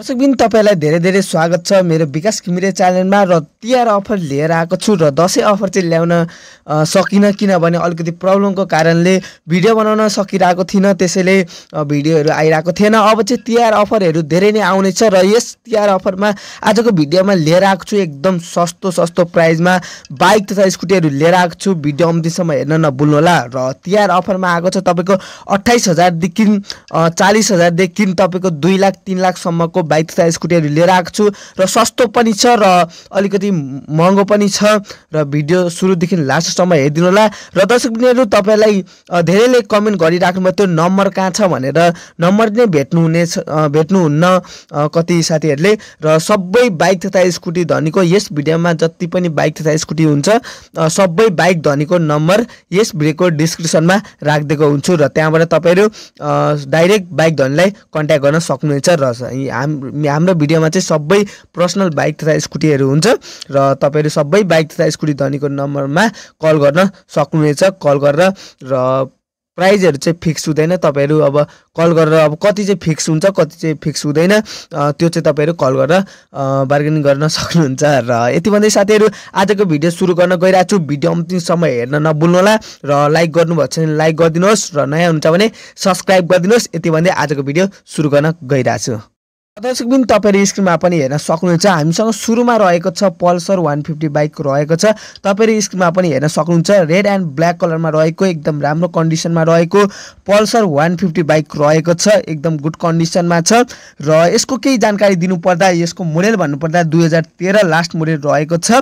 दर्शकबिन तपाईँलाई धेरै धेरै स्वागत छ मेरो विकास घिमिरे च्यानलमा र तिहार अफर लिएर आएको छु र दसैँ अफर चाहिँ ल्याउन सकिनँ किनभने अलिकति प्रब्लमको कारणले भिडियो बनाउन सकिरहेको थिइनँ त्यसैले भिडियोहरू आइरहेको थिएन अब चाहिँ तिहार अफरहरू धेरै नै आउनेछ र यस तिहार अफरमा आजको भिडियोमा लिएर आएको छु एकदम सस्तो सस्तो प्राइजमा बाइक तथा स्कुटीहरू लिएर आएको छु भिडियो अम्तिसम्म हेर्न नभुल्नुहोला र तिहार अफरमा आएको छ तपाईँको अठाइस हजारदेखि चालिस हजारदेखि तपाईँको दुई लाख तिन लाखसम्मको बाइक तथा स्कुटीहरू लिएर आएको छु र सस्तो पनि छ र अलिकति महँगो पनि छ र भिडियो सुरुदेखि लास्टसम्म हेरिदिनु होला र दर्शक बिनीहरू तपाईँलाई धेरैले कमेन्ट गरिराख्नु भयो त्यो नम्बर कहाँ छ भनेर नम्बर नै भेट्नुहुनेछ भेट्नुहुन्न कति साथीहरूले र सबै बाइक तथा स्कुटी धनीको यस भिडियोमा जति पनि बाइक तथा स्कुटी हुन्छ सबै बाइक धनीको नम्बर यस भिडियोको डिस्क्रिप्सनमा राखिदिएको हुन्छु र त्यहाँबाट तपाईँहरू डाइरेक्ट बाइक धनीलाई कन्ट्याक्ट गर्न सक्नुहुनेछ र हामी हाम्रो भिडियोमा चाहिँ सबै पर्सनल बाइक तथा स्कुटीहरू हुन्छ र तपाईँहरू सबै बाइक तथा स्कुटी धनीको नम्बरमा कल गर्न सक्नुहुनेछ कल गरेर र प्राइजहरू चाहिँ फिक्स हुँदैन तपाईँहरू अब कल गरेर अब कति चाहिँ फिक्स हुन्छ कति चाहिँ फिक्स हुँदैन त्यो चाहिँ तपाईँहरू कल गरेर बार्गेनिङ गर्न सक्नुहुन्छ र यति भन्दै साथीहरू आजको भिडियो सुरु गर्न गइरहेको छु भिडियो अन्तिमसम्म हेर्न नभुल्नुहोला र लाइक गर्नुभएको छ भने लाइक गरिदिनुहोस् र नयाँ हुन्छ भने सब्सक्राइब गरिदिनुहोस् यति भन्दै आजको भिडियो सुरु गर्न गइरहेको दर्शकबिन तपाईँले स्क्रिनमा पनि हेर्न सक्नुहुन्छ हामीसँग सुरुमा रहेको छ पल्सर वान फिफ्टी बाइक रहेको छ तपाईँले स्क्रिनमा पनि हेर्न सक्नुहुन्छ रेड एन्ड ब्ल्याक कलरमा रहेको एकदम राम्रो कन्डिसनमा रहेको पल्सर वान फिफ्टी बाइक रहेको छ एकदम गुड कन्डिसनमा छ र यसको केही जानकारी दिनुपर्दा यसको मोडेल भन्नुपर्दा दुई हजार तेह्र लास्ट मोडेल रहेको छ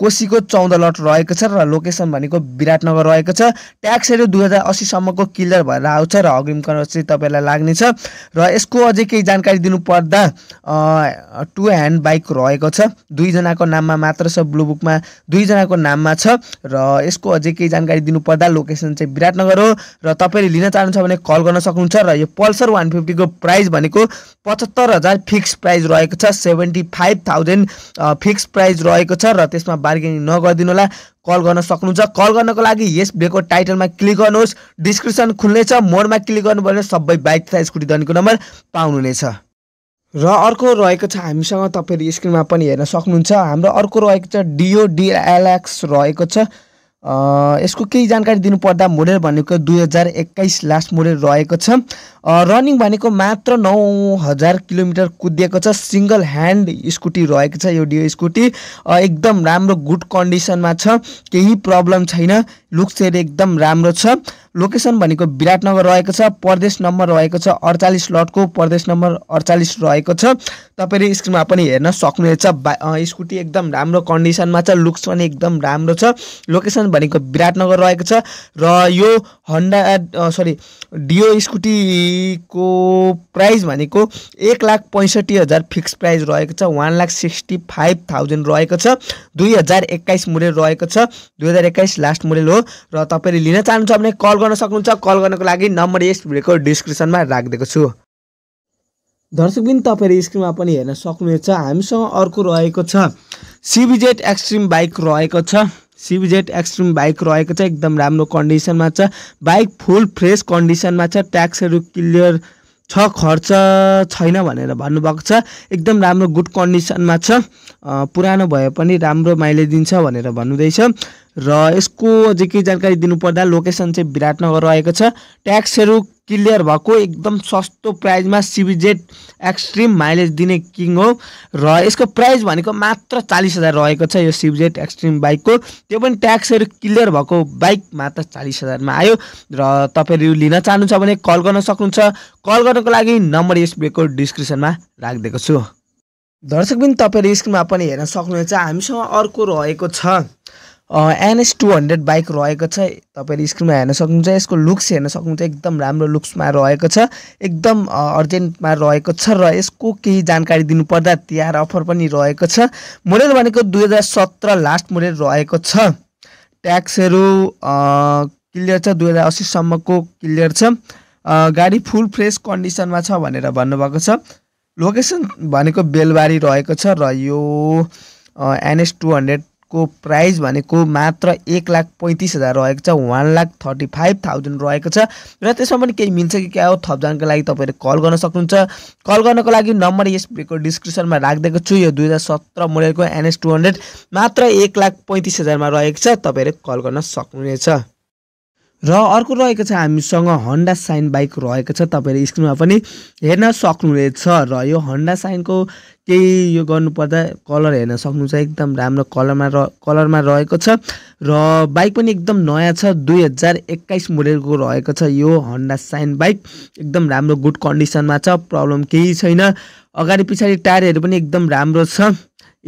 कोसीको चौध लट रहेको छ र लोकेसन भनेको विराटनगर रहेको छ ट्याक्सहरू दुई हजार अस्सीसम्मको क्लियर भएर आउँछ र अग्रिम कलर चाहिँ तपाईँलाई लाग्नेछ र यसको अझै केही जानकारी दिनु पर्दा टु ह्यान्ड बाइक रहेको छ दुईजनाको नाममा मात्र छ ब्लु बुकमा दुईजनाको नाममा छ र यसको अझै केही जानकारी दिनुपर्दा लोकेसन चाहिँ विराटनगर हो र तपाईँले लिन चाहनुहुन्छ भने कल गर्न सक्नुहुन्छ र यो पल्सर वान फिफ्टीको प्राइस भनेको पचहत्तर हजार फिक्स प्राइस रहेको छ seventy five thousand fix price रहेको छ र त्यसमा बार्गेनिङ नगरिदिनु होला कल गर्न सक्नुहुन्छ कल गर्नको लागि यस बेको टाइटलमा क्लिक गर्नुहोस् डिस्क्रिप्सन खुल्नेछ मोडमा क्लिक गर्नुभयो भने सबै बाइक तथा स्कुटी धनीको नम्बर पाउनुहुनेछ र अर्को रहेको छ हामीसँग तपाईँहरू स्क्रिनमा पनि हेर्न सक्नुहुन्छ हाम्रो अर्को रहेको छ डिओ डिएलएक्स रहेको छ यसको केही जानकारी दिनुपर्दा मोडेल भनेको दुई हजार एक्काइस लास्ट मोडेल रहेको छ रनिङ भनेको मात्र नौ हजार किलोमिटर कुदिएको छ सिङ्गल ह्यान्ड स्कुटी रहेको छ यो डिओ स्कुटी एकदम राम्रो गुड कन्डिसनमा छ केही प्रब्लम छैन लुक चाहिँ एकदम राम्रो छ लोकेसन भनेको विराटनगर रहेको छ प्रदेश नम्बर रहेको छ अडचालिस लटको प्रदेश नम्बर अडचालिस रहेको छ तपाईँले स्क्रिनमा पनि हेर्न सक्नुहुनेछ स्कुटी एकदम राम्रो कन्डिसनमा छ लुक्स पनि एकदम राम्रो छ लोकेसन भनेको विराटनगर रहेको छ र यो हन्डा एड सरी डियो स्कुटीको प्राइस भनेको एक लाख पैँसठी हजार फिक्स प्राइस रहेको छ one lakh sixty five thousand रहेको छ दुई हजार एक्काइस मोडेल रहेको छ दुई हजार एक्काइस लास्ट मोडेल हो र तपाईँले लिन चाहनुहुन्छ भने कल गर्न सक्नुहुन्छ कल गर्नको लागि नम्बर यस भिडियोको डिस्क्रिप्सनमा राखिदिएको छु दर्शकबिन तपाईँले स्क्रिनमा पनि हेर्न सक्नुहुनेछ हामीसँग अर्को रहेको छ सिबिजेट एक्सट्रिम बाइक रहेको छ सिबिजेट एक्सट्रिम बाइक रहेको छ एकदम राम्रो कन्डिसनमा छ बाइक फुल फ्रेस कन्डिसनमा छ ट्याक्सहरू क्लियर छ खर्च छैन भनेर भन्नुभएको छ एकदम राम्रो गुड कन्डिसनमा छ पुरानो भए पनि राम्रो माइलेज दिन्छ भनेर भन्नुहुँदैछ र यसको अझै केही जानकारी दिनुपर्दा लोकेसन चाहिँ विराटनगर रहेको छ ट्याक्सहरू क्लियर भएको एकदम सस्तो प्राइजमा सिबिजेड एक्सट्रिम माइलेज दिने किङ हो र यसको प्राइस भनेको मात्र चालिस हजार रहेको छ यो सिबिजेड एक्सट्रिम बाइकको त्यो पनि ट्याक्सहरू क्लियर भएको बाइक मात्र चालिस हजारमा आयो र तपाईँहरू लिन चाहनुहुन्छ भने कल गर्न सक्नुहुन्छ कल गर्नको लागि नम्बर यस भिडियोको डिस्क्रिप्सनमा राखिदिएको छु दर्शकबिन तपाईँहरू स्क्रिनमा पनि हेर्न सक्नुहुन्छ हामीसँग अर्को रहेको छ एनएस टू हन्ड्रेड बाइक रहेको छ तपाईँले स्क्रिनमा हेर्न सक्नुहुन्छ यसको लुक्स हेर्न सक्नुहुन्छ एकदम राम्रो लुक्समा रहेको छ एकदम अर्जेन्टमा रहेको छ र यसको केही जानकारी दिनुपर्दा तिहार अफर पनि रहेको छ मोडल भनेको दुई हजार सत्र लास्ट मोडल रहेको छ ट्याक्सहरू क्लियर छ दुई हजार असीसम्मको क्लियर छ गाडी फुल फ्रेस कन्डिसनमा छ भनेर भन्नुभएको छ लोकेसन भनेको बेलबारी रहेको छ र यो एनएस टू हन्ड्रेड को प्राइज भनेको मात्र एक लाख पैँतिस हजार रहेको छ one lakh thirty five thousand रहेको छ र त्यसमा पनि केही मिल्छ कि क्या हो थप जानको लागि तपाईँले कल गर्न सक्नुहुन्छ कल गर्नको लागि नम्बर यस भिडियोको डिस्क्रिप्सनमा राखिदिएको छु यो दुई हजार सत्र मोडलको एनएस टू हन्ड्रेड मात्र एक लाख पैँतिस हजारमा रहेको छ तपाईँले कल गर्न सक्नुहुनेछ र अर्को रहेको छ हामीसँग हन्डा साइन बाइक रहेको छ तपाईँले स्क्रिनमा पनि हेर्न सक्नुहुनेछ र यो हन्डा साइनको केही यो गर्नुपर्दा कलर हेर्न सक्नुहुन्छ एकदम राम्रो कलरमा र कलरमा रहेको छ र बाइक पनि एकदम नयाँ छ दुई हजार एक्काइस मोडेलको रहेको छ यो हन्डा साइन बाइक एकदम राम्रो गुड कन्डिसनमा छ प्रब्लम केही छैन अगाडि पछाडि टायरहरू पनि एकदम राम्रो छ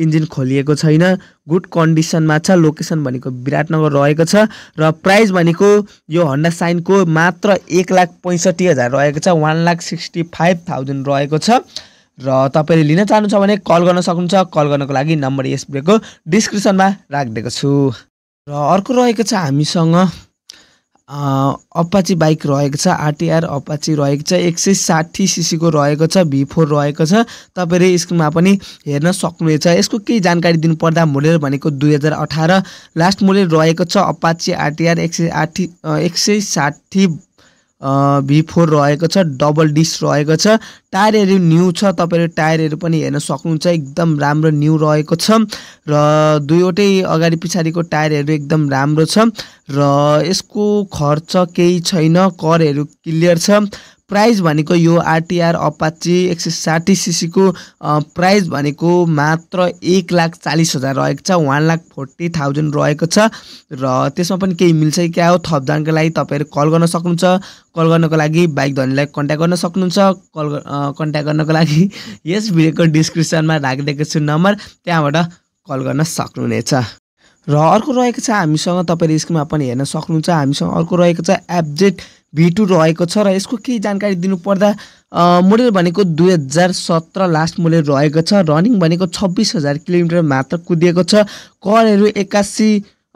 इन्जिन खोलिएको छैन गुड कन्डिसनमा छ लोकेसन भनेको विराटनगर रहेको छ र प्राइस भनेको यो हन्डा साइनको मात्र एक लाख पैँसठी हजार रहेको छ one lakh sixty five thousand रहेको छ र तपाईँले लिन चाहनुहुन्छ भने कल गर्न सक्नुहुन्छ कल गर्नको लागि नम्बर यस ब्रेकको डिस्क्रिप्सनमा राखिदिएको छु र अर्को रहेको छ हामीसँग अपाची बाइक रहेको छ आरटिआर अपाची रहेको छ एक सय साठी सिसीको रहेको छ भी फोर रहेको छ तपाईँले स्क्रिनमा पनि हेर्न सक्नुहुनेछ यसको केही जानकारी दिनुपर्दा मोडेल भनेको दुई हजार अठार लास्ट मोडेल रहेको छ अपाची आरटिआर एक सय आठी एक सय साठी भी फोर रहेको छ डबल डिस्क रहेको छ टायरहरू न्यू छ तपाईँहरू टायरहरू पनि हेर्न सक्नुहुन्छ एकदम राम्रो न्यू रहेको छ र दुईवटै अगाडि पछाडिको टायरहरू एकदम राम्रो छ र यसको खर्च केही छैन करहरू क्लियर छ प्राइज भनेको यो आरटिआर अपाची एक सय साठी सिसीको प्राइज भनेको मात्र एक लाख चालिस हजार रहेको छ वान लाख फोर्टी थाउजन्ड रहेको छ र त्यसमा पनि केही मिल्छ कि क्या हो थप जानको लागि तपाईँहरू कल गर्न सक्नुहुन्छ कल गर्नको लागि बाइक धनीलाई कन्ट्याक्ट गर्न सक्नुहुन्छ कल कन्ट्याक्ट गर्नको लागि यस भिडियोको डिस्क्रिप्सनमा राखिदिएको छु नम्बर त्यहाँबाट कल गर्न सक्नुहुनेछ र अर्को रहेको छ हामीसँग तपाईँले स्क्रिनमा पनि हेर्न सक्नुहुन्छ हामीसँग अर्को रहेको छ एब्जेक्ट भिटु रहेको छ र यसको केही जानकारी दिनुपर्दा मोडेल भनेको दुई हजार सत्र लास्ट मोडेल रहेको छ रनिङ भनेको छब्बिस हजार किलोमिटर मात्र कुदिएको छ करहरू एक्कासी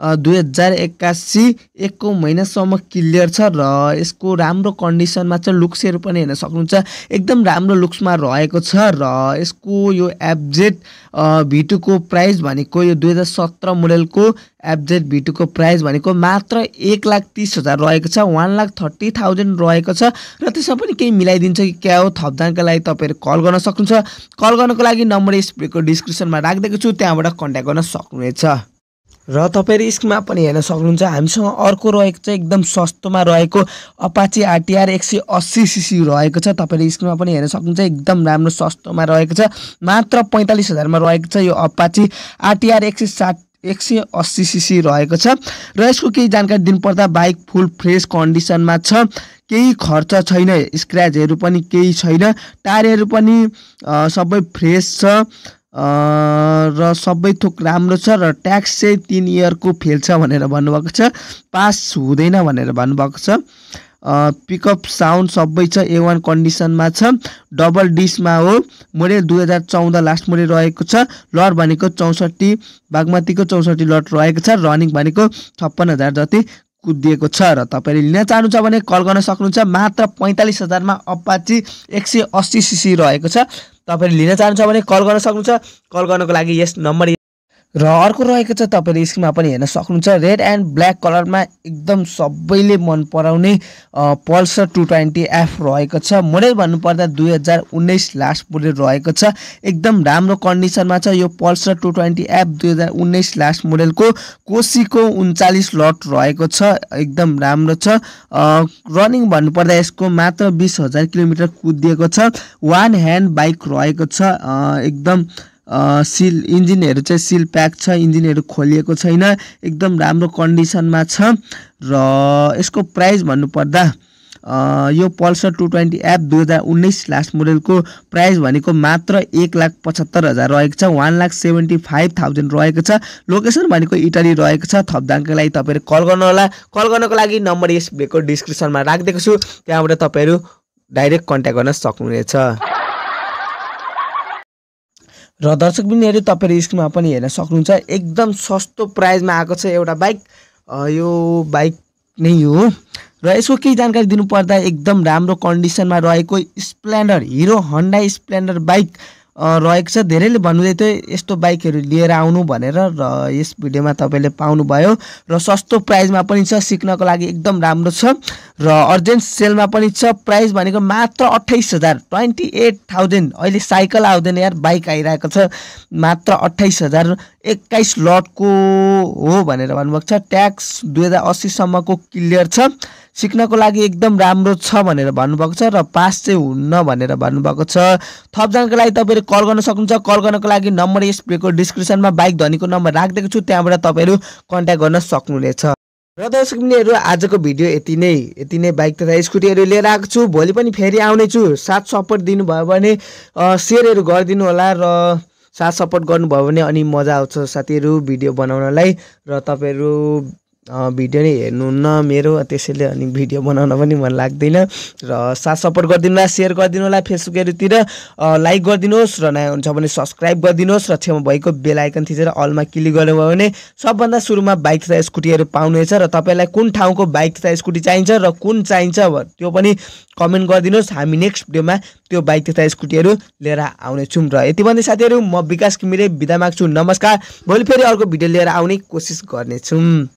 दुई हजार एक्कासी एकको महिनासम्म क्लियर छ र यसको राम्रो कन्डिसनमा चाहिँ लुक्सहरू पनि हेर्न सक्नुहुन्छ एकदम राम्रो लुक्समा रहेको छ र यसको यो एब्जेट भिटुको प्राइस भनेको यो दुई हजार सत्र मोडलको एब्जेट भिटुको प्राइस भनेको मात्र एक लाख तिस हजार रहेको छ वान लाख थर्टी थाउजन्ड रहेको छ र त्यसमा पनि केही मिलाइदिन्छ कि क्या हो थपदानका लागि तपाईँहरू कल गर्न सक्नुहुन्छ कल गर्नको लागि नम्बर स्प्रेको डिस्क्रिप्सनमा राखिदिएको छु त्यहाँबाट कन्ट्याक्ट गर्न सक्नुहुनेछ र तपाईँहरू रिस्कमा पनि हेर्न सक्नुहुन्छ हामीसँग अर्को रहेको चाहिँ एकदम सस्तोमा रहेको अपाची आरटिआर एक सय अस्सी सिसी रहेको छ तपाईँले रिस्कमा पनि हेर्न सक्नुहुन्छ एकदम राम्रो सस्तोमा रहेको छ मात्र पैँतालिस हजारमा रहेको छ यो अपाची आरटिआर एक सय साठ एक सय अस्सी सिसी रहेको छ र यसको केही जानकारी दिनुपर्दा बाइक फुल फ्रेस कन्डिसनमा छ केही खर्च छैन स्क्र्याचहरू पनि केही छैन टायरहरू पनि सबै फ्रेस छ र सबै थोक राम्रो छ र ट्याक्स चाहिँ तिन इयरको फेल छ भनेर भन्नुभएको छ पास हुँदैन भनेर भन्नुभएको छ पिकअप साउन्ड सबै छ ए वान कन्डिसनमा छ डबल डिसमा हो मोडेल दुई हजार चौध लास्ट मोडेल रहेको छ लट भनेको चौसठी बागमतीको चौसठी लट रहेको छ रनिङ भनेको छप्पन्न हजार जति कुदिएको छ र तपाईँले लिन चाहनुहुन्छ भने कल गर्न सक्नुहुन्छ मात्र पैँतालिस हजारमा अपाची एक सय अस्सी सिसी रहेको छ तपाईँले लिन चाहनुहुन्छ भने कल गर्न सक्नुहुन्छ कल गर्नको लागि यस नम्बर र अर्को रहेको छ तपाईँले स्क्रिनमा पनि हेर्न सक्नुहुन्छ रेड एन्ड ब्ल्याक कलरमा एकदम सबैले मन पराउने पल्सर टु ट्वेन्टी एफ रहेको छ मोडल भन्नुपर्दा दुई हजार उन्नाइस लास्ट मोडल रहेको छ एकदम राम्रो कन्डिसनमा छ यो पल्सर टु ट्वेन्टी एफ दुई हजार उन्नाइस लास्ट मोडलको कोसीको उन्चालिस लट रहेको छ एकदम राम्रो छ रनिङ भन्नुपर्दा यसको मात्र बिस हजार किलोमिटर कुदिएको छ वान ह्यान्ड बाइक रहेको छ एकदम सिल इन्जिनहरू चाहिँ सिल प्याक छ इन्जिनहरू खोलिएको छैन एकदम राम्रो कन्डिसनमा छ र यसको प्राइस भन्नुपर्दा यो पल्सर टु ट्वेन्टी एप दुई हजार उन्नाइस लास्ट मोडलको प्राइस भनेको मात्र एक लाख पचहत्तर हजार रहेको छ one lakh seventy five thousand रहेको छ लोकेसन भनेको इटली रहेको छ थपदाङको लागि तपाईँहरू कल गर्नुहोला कल गर्नको लागि नम्बर यस भिडियोको डिस्क्रिप्सनमा राखिदिएको छु त्यहाँबाट तपाईँहरू डाइरेक्ट कन्ट्याक्ट गर्न सक्नुहुनेछ र दर्शक बिनीहरू तपाईँहरू स्क्रिनमा पनि हेर्न सक्नुहुन्छ एकदम सस्तो प्राइजमा आएको छ एउटा बाइक यो बाइक नै हो र यसको केही जानकारी दिनुपर्दा एकदम राम्रो कन्डिसनमा रहेको Splendor Hero Honda Splendor bike रहेको छ धेरैले भन्नुहुँदै थियो यस्तो बाइकहरू लिएर आउनु भनेर र यस भिडियोमा तपाईँले पाउनुभयो र सस्तो प्राइजमा पनि छ सिक्नको लागि एकदम राम्रो छ र अर्जेन्ट सेलमा पनि छ प्राइस भनेको मात्र अट्ठाइस हजार ट्वेन्टी एट थाउजन्ड अहिले साइकल आउँदैन यार बाइक आइरहेको छ मात्र अट्ठाइस हजार एक्काइस लटको हो भनेर भन्नुभएको छ ट्याक्स दुई हजार अस्सीसम्मको क्लियर छ सिक्नको लागि एकदम राम्रो छ भनेर भन्नुभएको छ र पास चाहिँ हुन्न भनेर भन्नुभएको छ थप जानको लागि तपाईँले कल गर्न सक्नुहुन्छ कल गर्नको लागि नम्बर यस भिडियोको डिस्क्रिप्सनमा बाइक धनीको नम्बर राखिदिएको छु त्यहाँबाट तपाईँहरू कन्ट्याक्ट गर्न सक्नुहुनेछ र दर्शक मिनीहरू आजको भिडियो यति नै यति नै बाइक तथा स्कुटीहरू लिएर आएको छु भोलि पनि फेरि आउनेछु साथ सपोर्ट दिनुभयो भने सेयरहरू गरिदिनु होला र साथ सपोर्ट गर्नुभयो भने अनि मजा आउँछ साथीहरू भिडियो बनाउनलाई र तपाईँहरू भिडियो नै हेर्नुहुन्न मेरो त्यसैले अनि भिडियो बनाउन पनि मन लाग्दैन र साथ सपोर्ट गरिदिनु होला सेयर गरिदिनु होला फेसबुकहरूतिर लाइक गरिदिनुहोस् र नयाँ हुन्छ भने सब्सक्राइब गरिदिनुहोस् र छेउमा भएको बेलायकन थिचेर अलमा क्लिक गर्नुभयो भने सबभन्दा सुरुमा बाइक तथा स्कुटीहरू पाउनेछ र तपाईँलाई कुन ठाउँको बाइक तथा स्कुटी चाहिन्छ र कुन चाहिन्छ त्यो पनि कमेन्ट गरिदिनुहोस् हामी नेक्स्ट भिडियोमा त्यो बाइक तथा स्कुटीहरू लिएर आउनेछौँ र यति भन्दै साथीहरू म विकास किमिरे बिदा माग्छु नमस्कार भोलि फेरि अर्को भिडियो लिएर आउने कोसिस गर्नेछौँ